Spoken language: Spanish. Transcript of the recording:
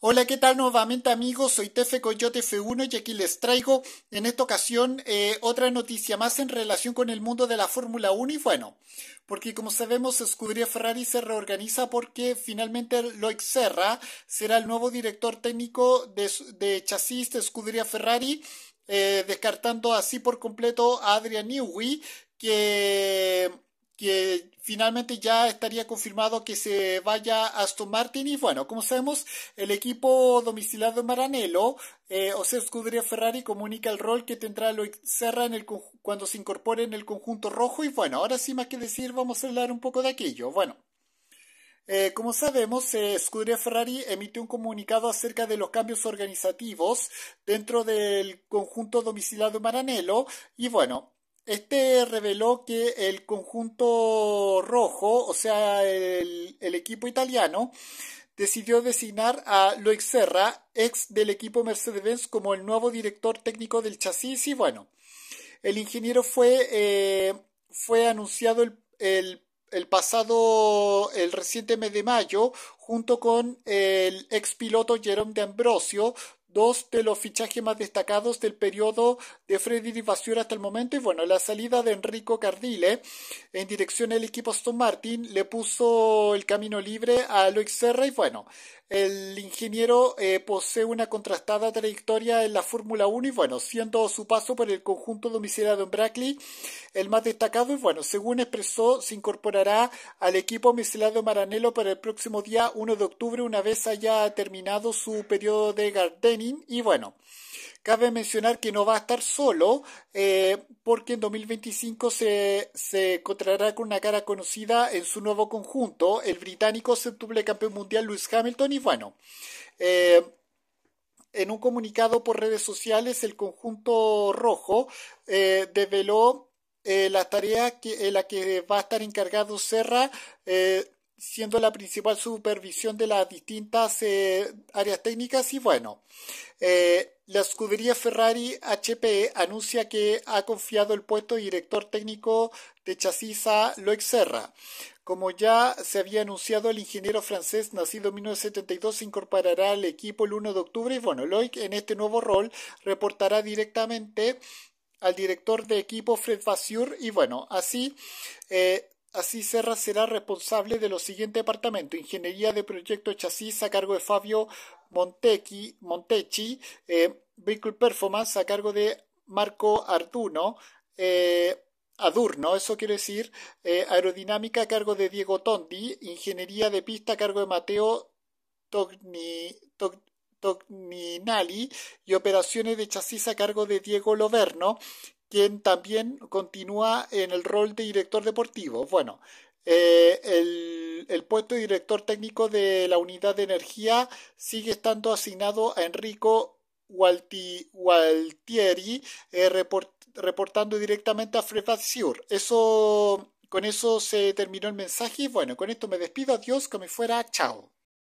Hola, ¿qué tal nuevamente amigos? Soy Tefe Coyote F1 y aquí les traigo en esta ocasión eh, otra noticia más en relación con el mundo de la Fórmula 1 y bueno, porque como sabemos Scuderia Ferrari se reorganiza porque finalmente Loic Serra será el nuevo director técnico de, chasis de Scuderia Ferrari. Eh, descartando así por completo a Adrian Newey que que finalmente ya estaría confirmado que se vaya Aston Martin y bueno, como sabemos, el equipo domiciliado en Maranello, eh, o sea, Scuderia Ferrari comunica el rol que tendrá Loic Serra en el, cuando se incorpore en el conjunto rojo y bueno, ahora sí más que decir, vamos a hablar un poco de aquello. Bueno, eh, como sabemos, eh, Scuderia Ferrari emite un comunicado acerca de los cambios organizativos dentro del conjunto domiciliado en Maranello y bueno, este reveló que el conjunto rojo, o sea, el, equipo italiano, decidió designar a Loic Serra, ex del equipo Mercedes-Benz, como el nuevo director técnico del chasis. Y bueno, el ingeniero fue, eh, fue anunciado el, el, el, pasado, el reciente mes de mayo, junto con el ex piloto Jerome de Ambrosio, dos de los fichajes más destacados del periodo de Freddy Divasior hasta el momento. Y bueno, la salida de Enrico Cardile ¿eh? en dirección al equipo Aston Martin le puso el camino libre a Luis Serra. Y bueno, el ingeniero eh, posee una contrastada trayectoria en la Fórmula 1. Y bueno, siendo su paso por el conjunto domiciliado en Brackley, el más destacado y bueno, según expresó, se incorporará al equipo Micelado maranelo para el próximo día 1 de octubre, una vez haya terminado su periodo de gardening. Y bueno, Cabe mencionar que no va a estar solo, eh, porque en 2025 se, encontrará con una cara conocida en su nuevo conjunto, el británico septuple campeón mundial Lewis Hamilton. Y bueno, eh, en un comunicado por redes sociales, el conjunto rojo eh, develó eh, la tarea que, la que va a estar encargado Serra, eh, siendo la principal supervisión de las distintas eh, áreas técnicas. Y bueno, eh, la escudería Ferrari HP anuncia que ha confiado el puesto de director técnico de chasis a Loic Serra. Como ya se había anunciado, el ingeniero francés nacido en 1972 se incorporará al equipo el 1 de octubre y bueno, Loic en este nuevo rol reportará directamente al director de equipo Fred Vasseur y bueno, así eh, Así Serra será responsable de los siguientes departamentos. Ingeniería de Proyecto Chasis a cargo de Fabio Montechi, Montechi eh, Vehicle Performance a cargo de Marco Arduno, eh, Adurno, eso quiere decir Aerodinámica a cargo de Diego Tondi, Ingeniería de Pista a cargo de Mateo Togni, y operaciones de chasis a cargo de Diego Loverno, quien también continúa en el rol de director deportivo. Bueno, eh, el, puesto de director técnico de la unidad de energía sigue estando asignado a Enrico Gualtieri, eh, reportando directamente a Fred Eso, con eso se terminó el mensaje y bueno, con esto me despido. Adiós, que me fuera. Chao.